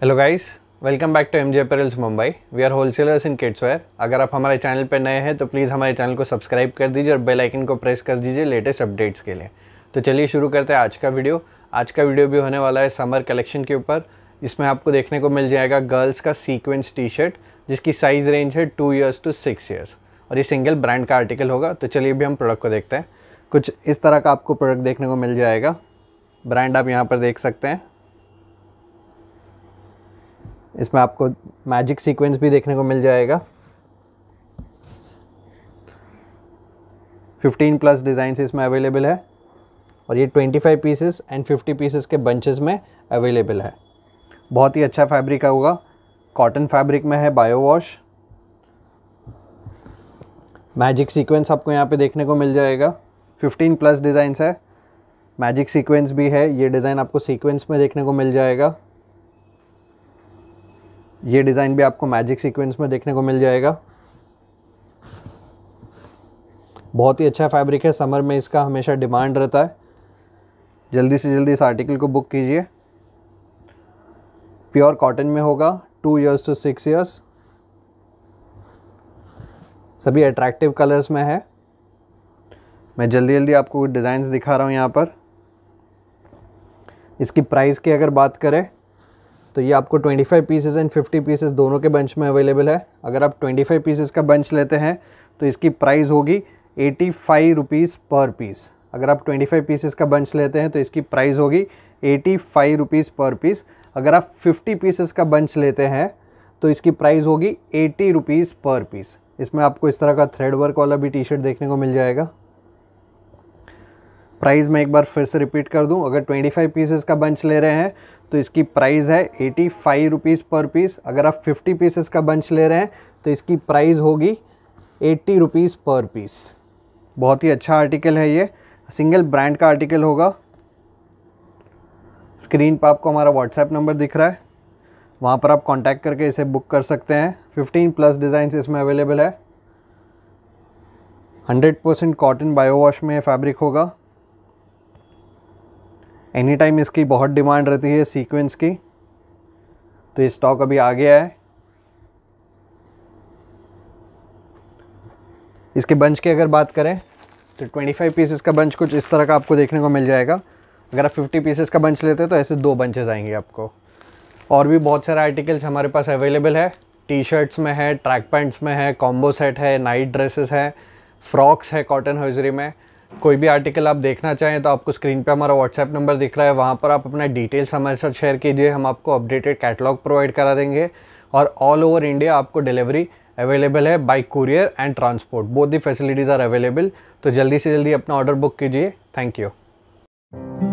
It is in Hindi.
hello guys welcome back to M J J Mumbai we are wholesalers in kids wear अगर आप हमारे चैनल पर नए हैं तो प्लीज़ हमारे चैनल को सब्सक्राइब कर दीजिए और बेल आइकन को प्रेस कर दीजिए लेटेस्ट अपडेट्स के लिए तो चलिए शुरू करते हैं आज का वीडियो आज का वीडियो भी होने वाला है समर कलेक्शन के ऊपर इसमें आपको देखने को मिल जाएगा गर्ल्स का सीक्वेंस टी शर्ट जिसकी साइज़ रेंज है two years to six years और ये सिंगल ब्रांड का आर्टिकल होगा तो चलिए भी हम प्रोडक्ट को देखते हैं कुछ इस तरह का आपको प्रोडक्ट देखने को मिल जाएगा ब्रांड आप यहाँ पर देख सकते हैं इसमें आपको मैजिक सीक्वेंस भी देखने को मिल जाएगा 15 प्लस डिज़ाइंस इसमें अवेलेबल है और ये 25 पीसेस एंड 50 पीसेस के बंचेस में अवेलेबल है बहुत ही अच्छा फैब्रिक होगा कॉटन फैब्रिक में है बायो वॉश मैजिक सीक्वेंस आपको यहाँ पे देखने को मिल जाएगा फिफ्टीन प्लस डिज़ाइंस है मैजिक सीक्वेंस भी है ये डिज़ाइन आपको सीक्वेंस में देखने को मिल जाएगा ये डिज़ाइन भी आपको मैजिक सीक्वेंस में देखने को मिल जाएगा बहुत ही अच्छा फैब्रिक है समर में इसका हमेशा डिमांड रहता है जल्दी से जल्दी इस आर्टिकल को बुक कीजिए प्योर कॉटन में होगा two years to six years सभी अट्रैक्टिव कलर्स में है मैं जल्दी जल्दी आपको डिज़ाइन दिखा रहा हूँ यहाँ पर इसकी प्राइस की अगर बात करें तो ये आपको 25 पीसेज एंड फिफ्टी पीसेज दोनों के बंच में अवेलेबल है अगर आप 25 पीसेस का बंच लेते हैं तो इसकी प्राइस होगी eighty five rupees per piece अगर आप 25 पीसेज़ का बंच लेते हैं तो इसकी प्राइस होगी eighty five rupees per piece अगर आप 50 पीसेस का बंच लेते हैं तो इसकी प्राइस होगी एटी रुपीज़ पर पीस इसमें आपको इस तरह का थ्रेड वर्क वाला भी टी शर्ट देखने को मिल जाएगा प्राइस मैं एक बार फिर से रिपीट कर दूं अगर 25 पीसेस का बंच ले रहे हैं तो इसकी प्राइस है eighty five rupees per piece अगर आप 50 पीसेस का बंच ले रहे हैं तो इसकी प्राइस होगी एट्टी रुपीज़ पर पीस बहुत ही अच्छा आर्टिकल है ये सिंगल ब्रांड का आर्टिकल होगा स्क्रीन पर आपको हमारा व्हाट्सएप नंबर दिख रहा है वहाँ पर आप कॉन्टैक्ट करके इसे बुक कर सकते हैं फिफ्टीन प्लस डिज़ाइन इसमें अवेलेबल है 100% कॉटन बायो वॉश में फैब्रिक होगा एनी टाइम इसकी बहुत डिमांड रहती है सीक्वेंस की तो ये स्टॉक अभी आ गया है इसके बंच की अगर बात करें तो 25 पीसेस का बंच कुछ इस तरह का आपको देखने को मिल जाएगा अगर आप 50 पीसेस का बंच लेते हैं तो ऐसे दो बंचेस आएंगे आपको और भी बहुत सारे आर्टिकल्स हमारे पास अवेलेबल है टी शर्ट्स में है ट्रैक पैंट्स में है कॉम्बो सेट है नाइट ड्रेसेस है फ्रॉक्स है कॉटन हजरी में कोई भी आर्टिकल आप देखना चाहें तो आपको स्क्रीन पे हमारा व्हाट्सएप नंबर दिख रहा है वहाँ पर आप अपना डिटेल्स हमारे साथ शेयर कीजिए हम आपको अपडेटेड कैटलॉग प्रोवाइड करा देंगे और ऑल ओवर इंडिया आपको डिलीवरी अवेलेबल है by courier and transport both the facilities are available तो जल्दी से जल्दी अपना ऑर्डर बुक कीजिए थैंक यू